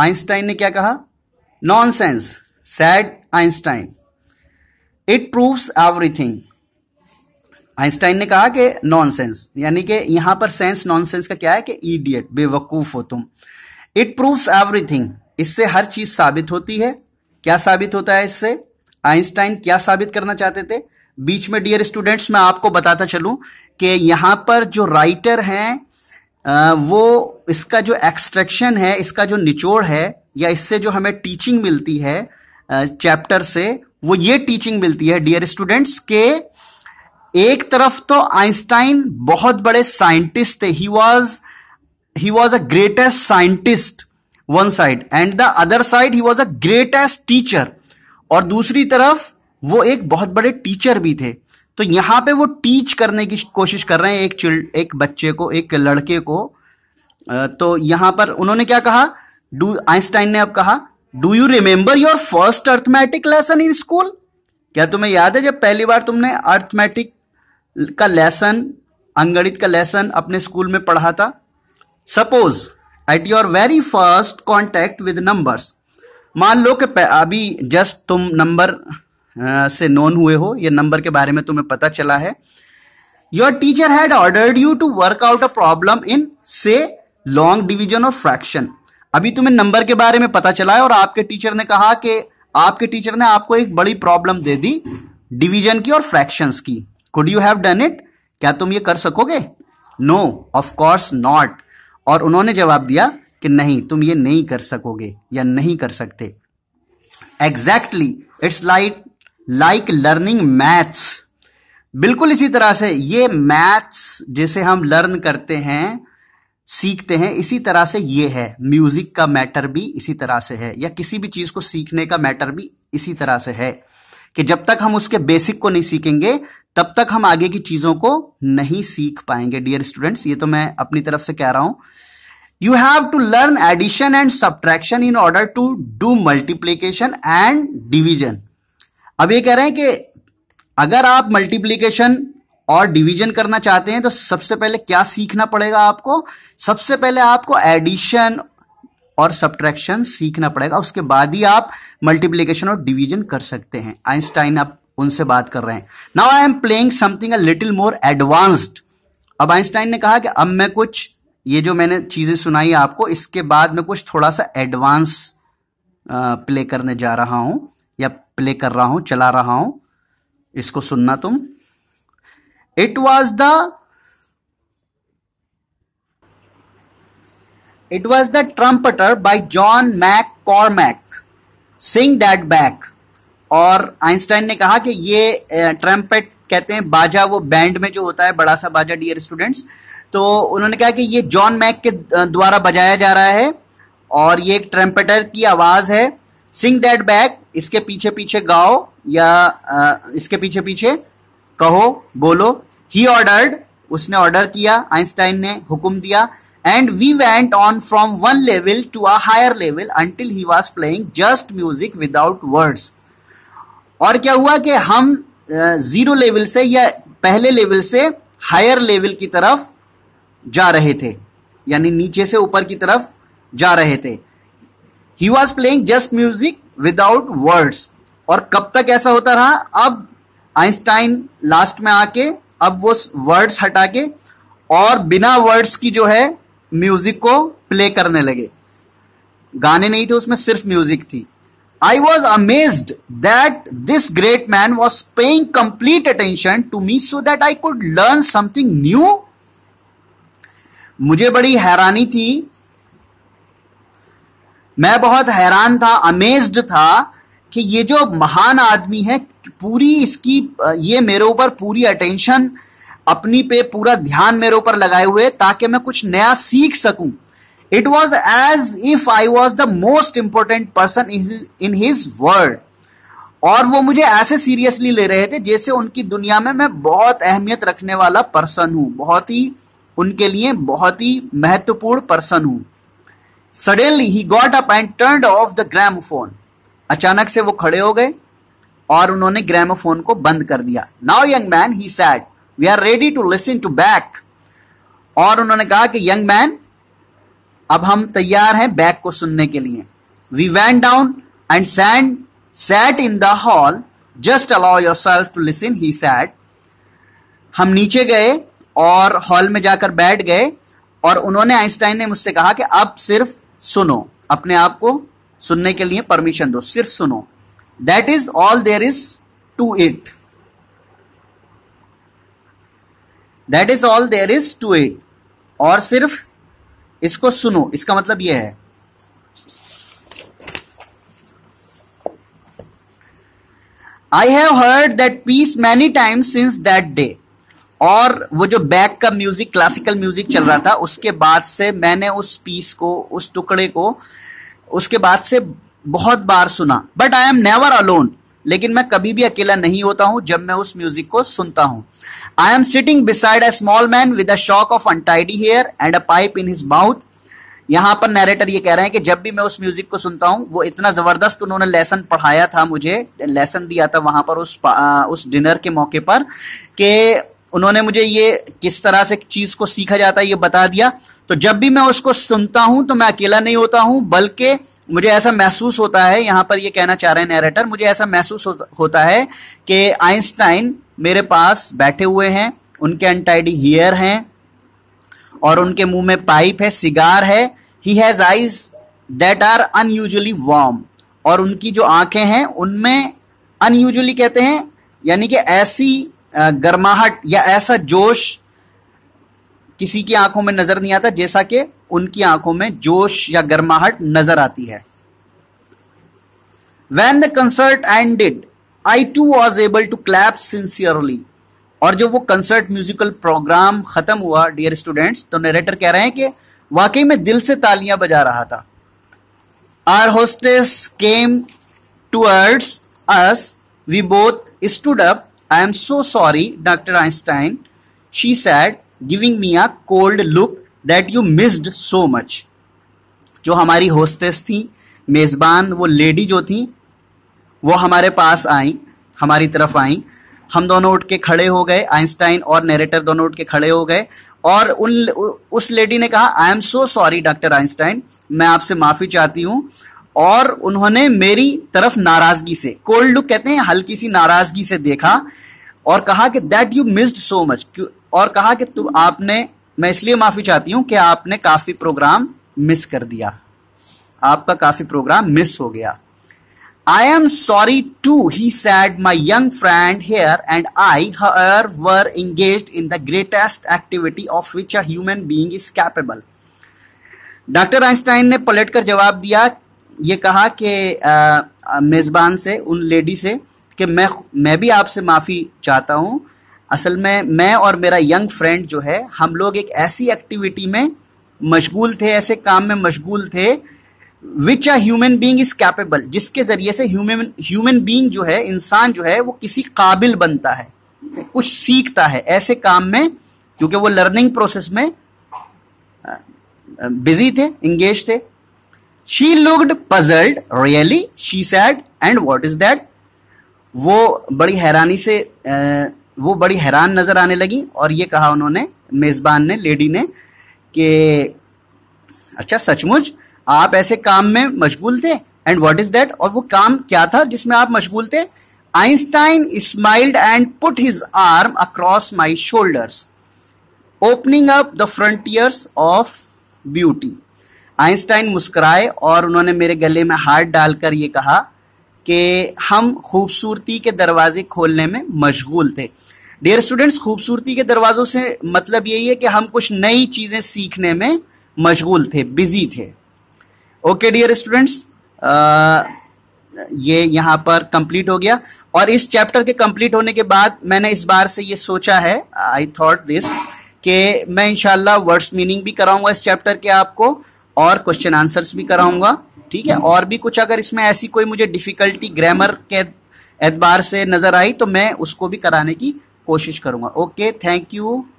Einstein ने क्या कहा nonsense said Einstein it proves everything Einstein ने कहा कि नॉनसेंस यानी कि यहां पर सेंस नॉनसेंस का क्या है कि ईडियट बेवकूफ हो तुम इट प्रूव्स एवरीथिंग इससे हर चीज साबित होती है क्या साबित होता है इससे आइंस्टाइन क्या साबित करना चाहते थे बीच में डियर स्टूडेंट्स मैं आपको बताता चलूं कि यहां पर जो राइटर हैं वो इसका जो एक्सट्रैक्शन है इसका जो निचोड़ है या इससे जो हमें टीचिंग मिलती है चैप्टर से वो ये टीचिंग मिलती है डियर स्टूडेंट्स के एक तरफ तो आइंस्टाइन बहुत बड़े साइंटिस्ट थे he was he was a greatest scientist one side and the other side he was a greatest teacher और दूसरी तरफ वो एक बहुत बड़े टीचर भी थे तो यहाँ पे वो टीच करने की कोशिश कर रहे हैं एक चिल्ड एक बच्चे को एक लड़के को तो यहाँ पर उन्होंने क्या कहा डू आइंस्टाइन ने अब कहा do you remember your first arithmetic lesson in school क्या तुम्हें याद है जब पहली बार तुमने अर्थमेटिक का लेसन अंगणित का लेसन अपने स्कूल में पढ़ा था suppose at your very first contact with numbers मान लो कि अभी जस्ट तुम नंबर से नोन हुए हो ये नंबर के बारे में तुम्हें पता चला है your teacher had ordered you to work out a problem in say long division और फ्रैक्शन अभी तुम्हें नंबर के बारे में पता चला है और आपके टीचर ने कहा कि आपके टीचर ने आपको एक बड़ी प्रॉब्लम दे दी डिवीजन की और फ्रैक्शंस की could you have done it क्या तुम ये कर सकोगे नो ऑफ कोर्स नॉट और उन्होंने जवाब दिया कि नहीं तुम ये नहीं कर सकोगे या नहीं कर सकते exactly it's like like learning maths बिल्कुल इसी तरह से ये मैथ्स जैसे हम लर्न करते हैं सीखते हैं इसी तरह से ये है म्यूजिक का मैटर भी इसी तरह से है या किसी भी चीज को सीखने का मैटर भी इसी तरह से है कि जब तक हम उसके बेसिक को नहीं सीखेंगे तब तक हम आगे की चीजों को नहीं सीख पाएंगे डियर स्टूडेंट्स ये तो मैं अपनी तरफ से कह रहा हूं you have to learn addition and subtraction in order to do multiplication and division अब ये कह रहे हैं कि अगर आप मल्टीप्लीकेशन और डिवीजन करना चाहते हैं तो सबसे पहले क्या सीखना पड़ेगा आपको सबसे पहले आपको एडिशन और सब्ट्रैक्शन सीखना पड़ेगा उसके बाद ही आप मल्टीप्लीकेशन और डिवीजन कर सकते हैं आइंस्टाइन आप उनसे बात कर रहे हैं now I am playing something a little more advanced अब आइंस्टाइन ने कहा कि अब मैं कुछ ये जो मैंने चीजें सुनाई आपको इसके बाद मैं कुछ थोड़ा सा एडवांस प्ले करने जा रहा हूं या प्ले कर रहा हूं चला रहा हूं इसको सुनना तुम it was the it was the trumpeter trumpeter John Mac McCormack. Sing that back और आइंस्टाइन ने कहा कि ये ट्रम्पेट कहते हैं बाजा वो बैंड में जो होता है बड़ा सा बाजा डियर स्टूडेंट्स तो उन्होंने कहा कि ये जॉन मैक के द्वारा बजाया जा रहा है और ये एक ट्रम्पेटर की आवाज़ है सिंग दैट बैग इसके पीछे पीछे गाओ या इसके पीछे पीछे कहो बोलो ही ऑर्डर्ड उसने ऑर्डर किया आइंस्टाइन ने हुक्म दिया and we went on from one level to a higher level until he was playing just music without words और क्या हुआ कि हम जीरो लेवल से या पहले लेवल से हायर लेवल की तरफ जा रहे थे यानी नीचे से ऊपर की तरफ जा रहे थे he was playing just music without words और कब तक ऐसा होता रहा अब आइंस्टाइन लास्ट में आके अब वो वर्ड्स हटा के और बिना वर्ड्स की जो है म्यूजिक को प्ले करने लगे गाने नहीं थे उसमें सिर्फ म्यूजिक थी I was amazed that this great man was paying complete attention to me so that I could learn something new मुझे बड़ी हैरानी थी मैं बहुत हैरान था अमेज्ड था कि ये जो महान आदमी है पूरी इसकी ये मेरे ऊपर पूरी अटेंशन अपनी पे पूरा ध्यान मेरे ऊपर लगाए हुए ताकि मैं कुछ नया सीख सकूं it was as if I was the most important person in his world और वो मुझे ऐसे सीरियसली ले रहे थे जैसे उनकी दुनिया में मैं बहुत अहमियत रखने वाला पर्सन हूँ बहुत ही उनके लिए बहुत ही महत्वपूर्ण पर्सन हूँ suddenly he got up and turn off the gramophone अचानक से वो खड़े हो गए और उन्होंने ग्रामोफोन को बंद कर दिया now young man he said we are ready to listen to Bach और उन्होंने कहा कि यंग मैन अब हम तैयार हैं बैक को सुनने के लिए we went down and sand sat in the hall just allow yourself to listen he said हम नीचे गए और हॉल में जाकर बैठ गए और उन्होंने आइंस्टाइन ने मुझसे कहा कि अब सिर्फ सुनो अपने आप को सुनने के लिए परमिशन दो सिर्फ सुनो that is all there is to it that is all there is to it और सिर्फ इसको सुनो इसका मतलब यह है I have heard that piece many times since that day और वो जो बैक का म्यूजिक क्लासिकल म्यूजिक चल रहा था उसके बाद से मैंने उस पीस को उस टुकड़े को उसके बाद से बहुत बार सुना but I am never alone लेकिन मैं कभी भी अकेला नहीं होता हूं जब मैं उस म्यूजिक को सुनता हूं I am sitting beside a small man with a shock of untidy hair and a pipe in his mouth यहाँ पर नरेटर ये कह रहे हैं कि जब भी मैं उस म्यूजिक को सुनता हूँ वो इतना जबरदस्त उन्होंने लेसन पढ़ाया था मुझे लेसन दिया था वहां पर उस आ, उस डिनर के मौके पर कि उन्होंने मुझे ये किस तरह से चीज़ को सीखा जाता है ये बता दिया तो जब भी मैं उसको सुनता हूं तो मैं अकेला नहीं होता हूं बल्कि मुझे ऐसा महसूस होता है यहां पर ये कहना चाह रहे हैं नैरेटर मुझे ऐसा महसूस होता है कि आइंस्टाइन मेरे पास बैठे हुए हैं उनके अनटाइडी हेयर हैं और उनके मुंह में पाइप है सिगार है he has eyes that are unusually warm और उनकी जो आंखें हैं उनमें अनयूजली कहते हैं यानी कि ऐसी गर्माहट या ऐसा जोश किसी की आंखों में नजर नहीं आता जैसा कि उनकी आंखों में जोश या गर्माहट नजर आती है when the concert ended I too was able to clap sincerely और जब वो कंसर्ट म्यूजिकल प्रोग्राम खत्म हुआ डियर स्टूडेंट्स तो नरेटर कह रहे हैं कि वाकई में दिल से तालियां बजा रहा था our hostess came towards us we both stood up I am so sorry, Dr. Einstein, she said, giving me a cold look that you missed so much. जो हमारी होस्टेस थी मेज़बान वो लेडी जो थी वो हमारे पास आई हमारी तरफ आई हम दोनों उठ के खड़े हो गए आइंस्टाइन और नेरेटर दोनों उठ के खड़े हो गए और उन उस लेडी ने कहा I am so sorry doctor Einstein मैं आपसे माफ़ी चाहती हूँ और उन्होंने मेरी तरफ नाराजगी से कोल्ड लुक कहते हैं हल्की सी नाराजगी से देखा और कहा कि that you missed so much और कहा कि तुम आपने मैं इसलिए माफी चाहती हूं कि आपने काफी प्रोग्राम मिस कर दिया आपका काफी प्रोग्राम मिस हो गया I am sorry too he said my young friend here and I her were engage in the greatest activity of which a human being is capable doctor Einstein ने पलटकर जवाब दिया ये कहा कि मेज़बान से उन लेडी से कि मैं मैं भी आपसे माफ़ी चाहता हूँ असल में मैं और मेरा यंग फ्रेंड जो है हम लोग एक ऐसी एक्टिविटी में मशगूल थे ऐसे काम में मशगूल थे which a human being is capable जिसके जरिए से ह्यूमन ह्यूमन बींग जो है इंसान जो है वो किसी काबिल बनता है कुछ सीखता है ऐसे काम में क्योंकि वो लर्निंग प्रोसेस में बिजी थे इंगेज थे she looked puzzled really she said and what is that वो बड़ी हैरानी से वो बड़ी हैरान नजर आने लगी और ये कहा उन्होंने मेजबान ने लेडी ने कि अच्छा सचमुच आप ऐसे काम में मशगूल थे एंड व्हाट इज दैट और वो काम क्या था जिसमें आप मशगूल थे Einstein smiled and put his arm across my shoulders opening up the frontiers of beauty Einstein मुस्कुराए और उन्होंने मेरे गले में हाथ डालकर ये कहा कि हम खूबसूरती के दरवाजे खोलने में मशगूल थे डियर स्टूडेंट्स खूबसूरती के दरवाजों से मतलब यही है कि हम कुछ नई चीज़ें सीखने में मशगूल थे बिजी थे ओके डियर स्टूडेंट्स ये यहाँ पर कंप्लीट हो गया और इस चैप्टर के कंप्लीट होने के बाद मैंने इस बार से ये सोचा है आई थॉट दिस कि मैं इनशाला वर्ड्स मीनिंग भी कराऊंगा इस चैप्टर के आपको और क्वेश्चन आंसर्स भी कराऊंगा ठीक है और भी कुछ अगर इसमें ऐसी कोई मुझे डिफिकल्टी ग्रामर के एतबार से नज़र आई तो मैं उसको भी कराने की कोशिश करूंगा ओके थैंक यू